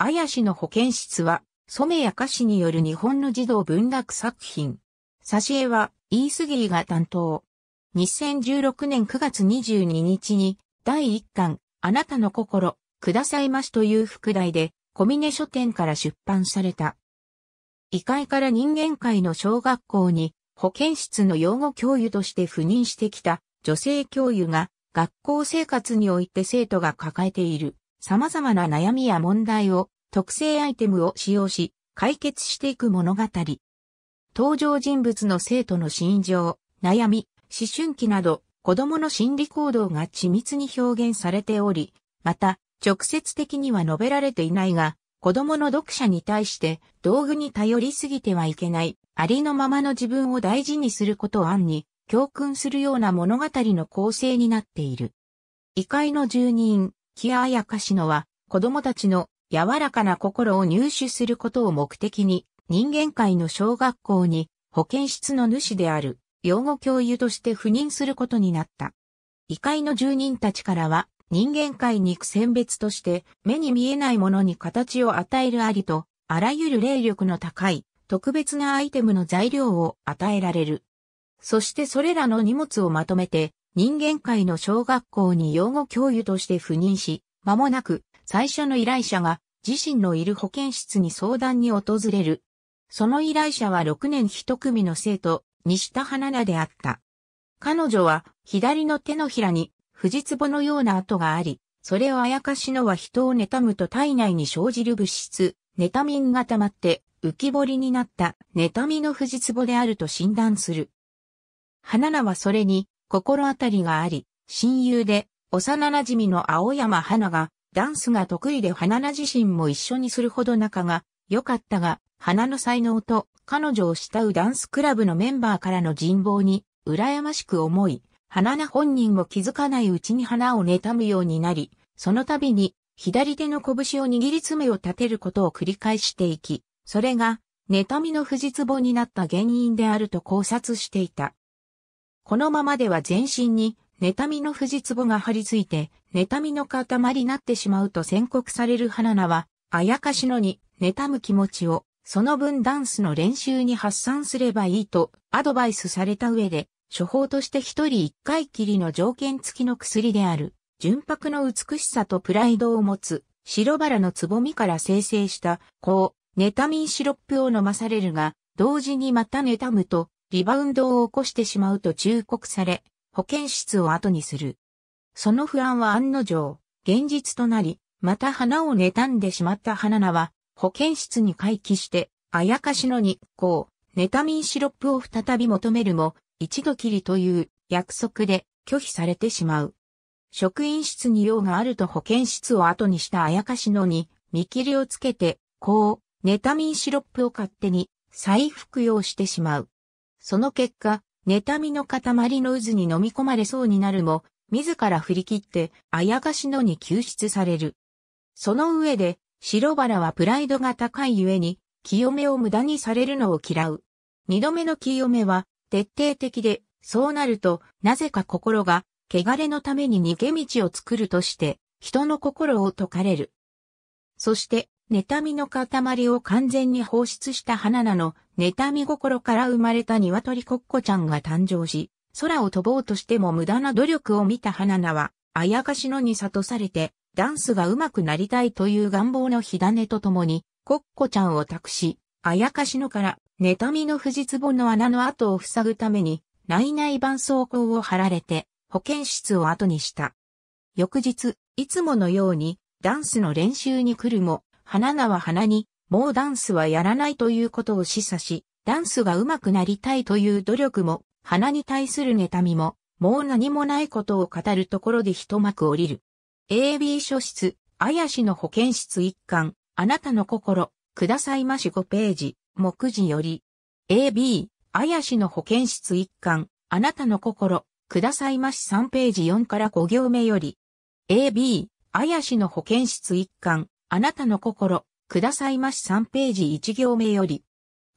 綾氏の保健室は、染谷歌詞による日本の児童文学作品。挿絵は、飯杉井が担当。2016年9月22日に、第1巻、あなたの心、くださいましという副題で、小峰書店から出版された。異界から人間界の小学校に、保健室の養護教諭として赴任してきた女性教諭が、学校生活において生徒が抱えている様々な悩みや問題を特性アイテムを使用し解決していく物語。登場人物の生徒の心情、悩み、思春期など子供の心理行動が緻密に表現されており、また直接的には述べられていないが、子供の読者に対して道具に頼りすぎてはいけない、ありのままの自分を大事にすることを案に、教訓するような物語の構成になっている。異界の住人、木屋彩香氏のは、子供たちの柔らかな心を入手することを目的に、人間界の小学校に保健室の主である養護教諭として赴任することになった。異界の住人たちからは、人間界に苦選別として目に見えないものに形を与えるありと、あらゆる霊力の高い特別なアイテムの材料を与えられる。そしてそれらの荷物をまとめて人間界の小学校に養護教諭として赴任し、間もなく最初の依頼者が自身のいる保健室に相談に訪れる。その依頼者は6年一組の生徒、西田花菜であった。彼女は左の手のひらに藤壺のような跡があり、それをあやかしのは人を妬むと体内に生じる物質、ネタミンが溜まって浮き彫りになった妬みの藤壺であると診断する。花菜はそれに心当たりがあり、親友で、幼馴染の青山花が、ダンスが得意で花菜自身も一緒にするほど仲が良かったが、花の才能と彼女を慕うダンスクラブのメンバーからの人望に羨ましく思い、花菜本人も気づかないうちに花を妬むようになり、その度に左手の拳を握り爪を立てることを繰り返していき、それが妬みの不実になった原因であると考察していた。このままでは全身に、妬みの藤壺が張り付いて、妬みの塊になってしまうと宣告される花菜は、あやかしのに、妬む気持ちを、その分ダンスの練習に発散すればいいとアドバイスされた上で、処方として一人一回きりの条件付きの薬である、純白の美しさとプライドを持つ、白バラのつぼみから生成した、こう、ネタミンシロップを飲まされるが、同時にまた妬むと、リバウンドを起こしてしまうと忠告され、保健室を後にする。その不安は案の定、現実となり、また花を妬んでしまった花菜は、保健室に回帰して、あやかしの日光、ネタミンシロップを再び求めるも、一度きりという約束で拒否されてしまう。職員室に用があると保健室を後にしたあやかしのに、見切りをつけて、こう、ネタミンシロップを勝手に再服用してしまう。その結果、妬みの塊の渦に飲み込まれそうになるも、自ら振り切って、あやがしのに救出される。その上で、白原はプライドが高いゆえに、清めを無駄にされるのを嫌う。二度目の清めは、徹底的で、そうなると、なぜか心が、汚れのために逃げ道を作るとして、人の心を解かれる。そして、妬みの塊を完全に放出した花菜の、妬み心から生まれた鶏コッコちゃんが誕生し、空を飛ぼうとしても無駄な努力を見た花菜は、あやかしのに悟されて、ダンスが上手くなりたいという願望の火種とともに、コッコちゃんを託し、あやかしのから、妬みの藤士壺の穴の跡を塞ぐために、内々伴奏口を貼られて、保健室を後にした。翌日、いつものように、ダンスの練習に来るも、花菜は花に、もうダンスはやらないということを示唆し、ダンスが上手くなりたいという努力も、花に対する妬みも、もう何もないことを語るところで一幕降りる。AB 書室、しの保健室一巻、あなたの心、くださいまし5ページ、目次より。AB、しの保健室一巻、あなたの心、くださいまし3ページ4から5行目より。AB、しの保健室一巻、あなたの心、くださいまし3ページ1行目より。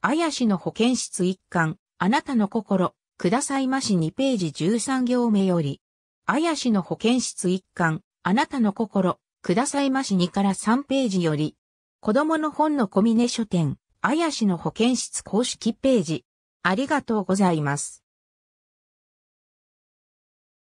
あやしの保健室1巻、あなたの心、くださいまし2ページ13行目より。あやしの保健室1巻、あなたの心、くださいまし2から3ページより。子供の本の小峰書店、あやしの保健室公式ページ。ありがとうございます。